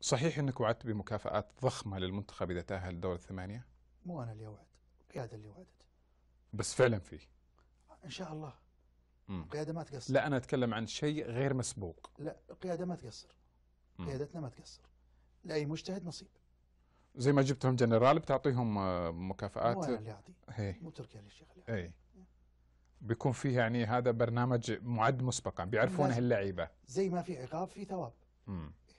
صحيح انك وعدت بمكافآت ضخمه للمنتخب اذا تاهل الدور الثمانيه؟ مو انا اللي اوعد، القياده اللي وعدت. بس فعلا فيه. ان شاء الله. مم. القياده ما تقصر. لا انا اتكلم عن شيء غير مسبوق. لا القياده ما تقصر. مم. قيادتنا ما تقصر. لاي مجتهد نصيب. زي ما جبتهم جنرال بتعطيهم آه، مكافآت مو انا اللي اعطي مو تركيا اللي يعطي. اي بيكون فيه يعني هذا برنامج معد مسبقا بيعرفونه اللعيبه. زي ما في عقاب في ثواب.